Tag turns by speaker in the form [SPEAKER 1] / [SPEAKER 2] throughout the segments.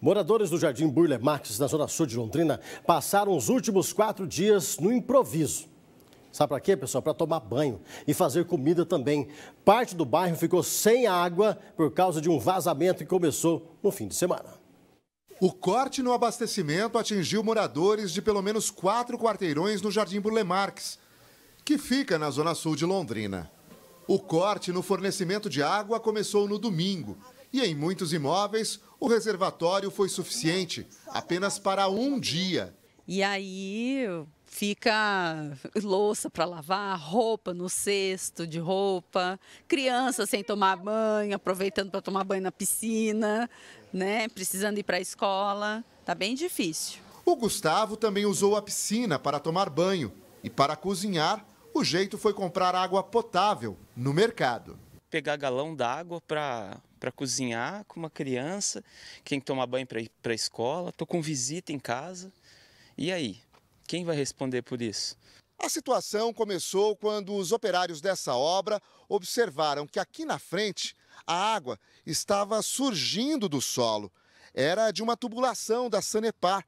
[SPEAKER 1] Moradores do Jardim Burle Marx, na zona sul de Londrina, passaram os últimos quatro dias no improviso. Sabe para quê, pessoal? Para tomar banho e fazer comida também. Parte do bairro ficou sem água por causa de um vazamento que começou no fim de semana. O corte no abastecimento atingiu moradores de pelo menos quatro quarteirões no Jardim Burle Marx, que fica na zona sul de Londrina. O corte no fornecimento de água começou no domingo e em muitos imóveis, o reservatório foi suficiente apenas para um dia.
[SPEAKER 2] E aí fica louça para lavar, roupa no cesto de roupa, criança sem tomar banho, aproveitando para tomar banho na piscina, né? Precisando ir para a escola, tá bem difícil.
[SPEAKER 1] O Gustavo também usou a piscina para tomar banho e para cozinhar, o jeito foi comprar água potável no mercado. Pegar galão d'água para para cozinhar com uma criança, quem tomar banho para ir para a escola, estou com visita em casa. E aí? Quem vai responder por isso? A situação começou quando os operários dessa obra observaram que aqui na frente a água estava surgindo do solo. Era de uma tubulação da Sanepar,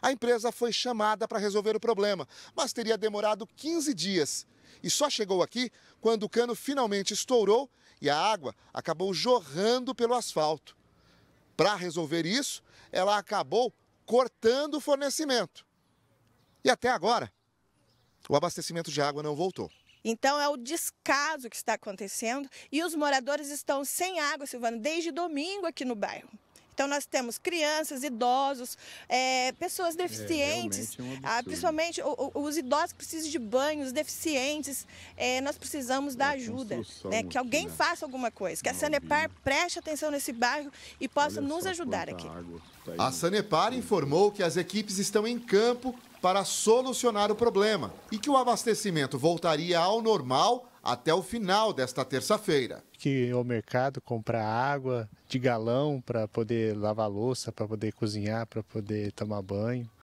[SPEAKER 1] a empresa foi chamada para resolver o problema, mas teria demorado 15 dias. E só chegou aqui quando o cano finalmente estourou e a água acabou jorrando pelo asfalto. Para resolver isso, ela acabou cortando o fornecimento. E até agora, o abastecimento de água não voltou.
[SPEAKER 3] Então é o descaso que está acontecendo e os moradores estão sem água, Silvano, desde domingo aqui no bairro. Então nós temos crianças, idosos, é, pessoas é, deficientes, é, um ah, principalmente os idosos que precisam de banhos, deficientes, é, nós precisamos é da ajuda, né? que alguém né? faça alguma coisa, que Não, a Sanepar preste atenção nesse bairro e possa Olha nos ajudar aqui. Tá
[SPEAKER 1] a Sanepar informou que as equipes estão em campo para solucionar o problema e que o abastecimento voltaria ao normal até o final desta terça-feira.
[SPEAKER 2] Que ir ao mercado comprar água de galão para poder lavar louça, para poder cozinhar, para poder tomar banho.